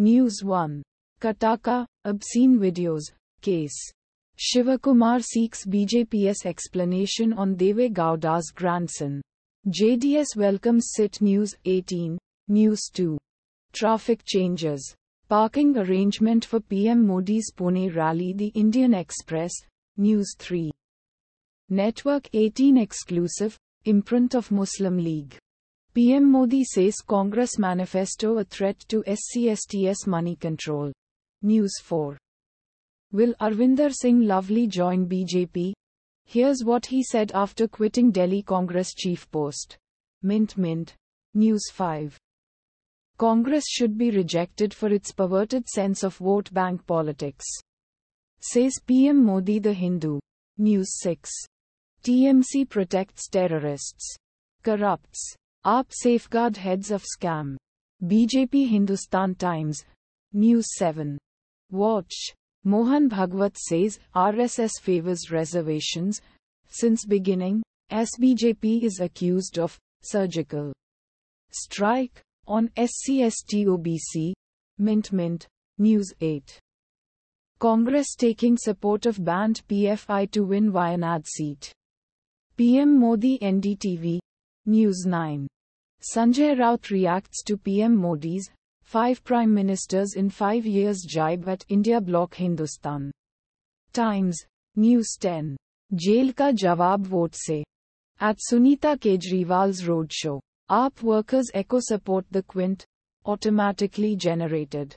News 1. Kataka, obscene videos, case. Shivakumar seeks BJP's explanation on Deve Gowda's grandson. JDS welcomes SIT News 18, News 2. Traffic changes. Parking arrangement for PM Modi's Pune rally The Indian Express, News 3. Network 18 exclusive, imprint of Muslim League. PM Modi says Congress manifesto a threat to SCSTS money control. News 4. Will Arvinder Singh Lovely join BJP? Here's what he said after quitting Delhi Congress chief post. Mint Mint. News 5. Congress should be rejected for its perverted sense of vote bank politics. Says PM Modi The Hindu. News 6. TMC protects terrorists. Corrupts. आप safeguard heads of scam. BJP Hindustan Times. News 7. Watch. Mohan Bhagwat says RSS favors reservations. Since beginning, SBJP is accused of surgical strike on SCSTOBC. Mint Mint. News 8. Congress taking support of banned PFI to win Wayanad seat. PM Modi NDTV News 9. Sanjay Raut reacts to PM Modi's five prime ministers in five years jibe at India block Hindustan. Times. News 10. Jail ka jawab vote se. At Sunita Kejriwal's roadshow, AAP workers echo support the quint, automatically generated.